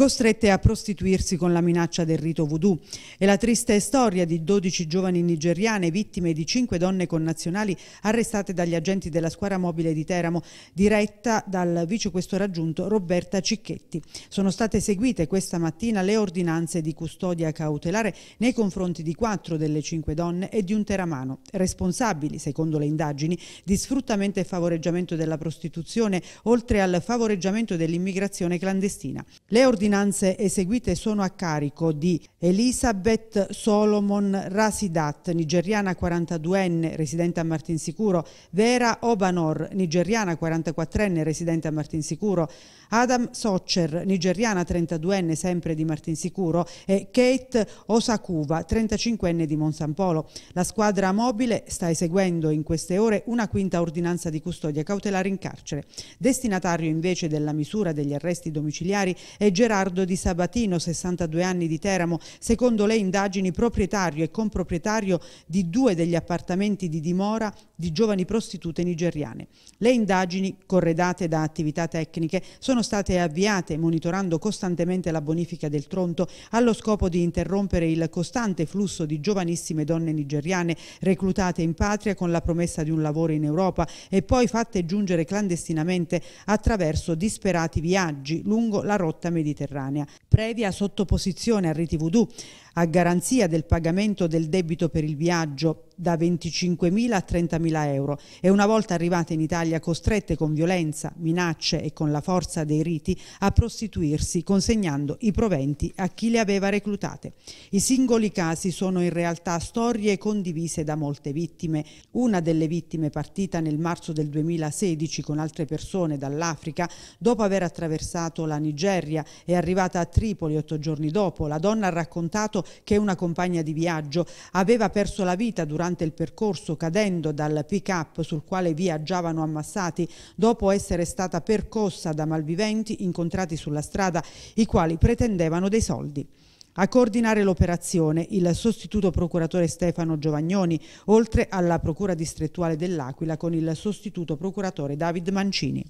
costrette a prostituirsi con la minaccia del rito voodoo. E la triste storia di 12 giovani nigeriane vittime di 5 donne connazionali arrestate dagli agenti della squadra mobile di Teramo, diretta dal vicequestore aggiunto Roberta Cicchetti. Sono state seguite questa mattina le ordinanze di custodia cautelare nei confronti di 4 delle 5 donne e di un teramano, responsabili, secondo le indagini, di sfruttamento e favoreggiamento della prostituzione, oltre al favoreggiamento dell'immigrazione clandestina. Le ordinanze ordinanze eseguite sono a carico di Elisabeth Solomon Rasidat, nigeriana 42enne, residente a Martinsicuro, Vera Obanor, nigeriana 44enne, residente a Martinsicuro, Adam Socher, nigeriana 32enne, sempre di Martinsicuro, e Kate Osakuva, 35enne di Monsampolo. La squadra mobile sta eseguendo in queste ore una quinta ordinanza di custodia cautelare in carcere. Destinatario invece della misura degli arresti domiciliari è Gerardo Di Sabatino, 62 anni di Teramo, Secondo le indagini, proprietario e comproprietario di due degli appartamenti di dimora di giovani prostitute nigeriane. Le indagini, corredate da attività tecniche, sono state avviate monitorando costantemente la bonifica del Tronto allo scopo di interrompere il costante flusso di giovanissime donne nigeriane reclutate in patria con la promessa di un lavoro in Europa e poi fatte giungere clandestinamente attraverso disperati viaggi lungo la rotta mediterranea. Previa sottoposizione a RTVD Gesù a garanzia del pagamento del debito per il viaggio da 25.000 a 30.000 euro e una volta arrivate in Italia costrette con violenza, minacce e con la forza dei riti a prostituirsi consegnando i proventi a chi le aveva reclutate. I singoli casi sono in realtà storie condivise da molte vittime. Una delle vittime partita nel marzo del 2016 con altre persone dall'Africa dopo aver attraversato la Nigeria è arrivata a Tripoli otto giorni dopo. La donna ha raccontato che una compagna di viaggio aveva perso la vita durante durante il percorso cadendo dal pick-up sul quale viaggiavano ammassati dopo essere stata percossa da malviventi incontrati sulla strada, i quali pretendevano dei soldi. A coordinare l'operazione il sostituto procuratore Stefano Giovagnoni, oltre alla Procura distrettuale dell'Aquila con il sostituto procuratore David Mancini.